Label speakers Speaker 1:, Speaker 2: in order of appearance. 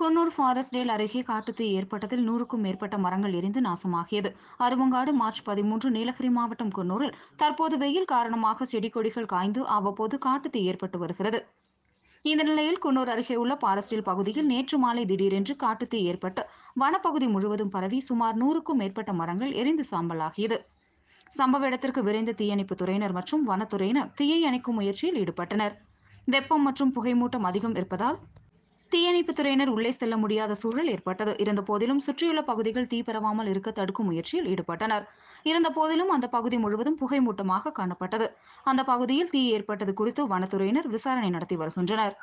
Speaker 1: Coonoor forest Dale அருகே காட்டுத்தீ ஏற்பட்டதில் நூறுக்கும் மேற்பட்ட மரங்கள் எரிந்து நாசமாகியது அருவங்காடு மார்ச் பதிமூன்று நீலகிரி மாவட்டம் குன்னூரில் தற்போது வெயில் காரணமாக செடி கொடிகள் காய்ந்து அவ்வப்போது காட்டுத்தீ ஏற்பட்டு வருகிறது இந்த நிலையில் குன்னூர் அருகே உள்ள பாரஸ்டில் பகுதியில் நேற்று மாலை திடீரென்று காட்டுத்தீ ஏற்பட்டு வனப்பகுதி முழுவதும் பரவி சுமார் நூறுக்கும் மேற்பட்ட மரங்கள் எரிந்து சாம்பலாகியது சம்பவ இடத்திற்கு விரைந்த தீயணைப்புத் துறையினர் மற்றும் வனத்துறையினர் தீயை அணைக்கும் முயற்சியில் ஈடுபட்டனர் வெப்பம் மற்றும் புகைமூட்டம் அதிகம் இருப்பதால் துறையினர் உள்ளே செல்ல முடியாத சூழல் ஏற்பட்டது இருந்த போதிலும் சுற்றியுள்ள பகுதிகள் தீ பரவாமல் இருக்க தடுக்கும் முயற்சியில் ஈடுபட்டனர் இருந்த போதிலும் அந்த பகுதி முழுவதும் புகைமூட்டமாக காணப்பட்டது அந்த பகுதியில் தீ ஏற்பட்டது குறித்து வனத்துறையினர் விசாரணை நடத்தி வருகின்றனர்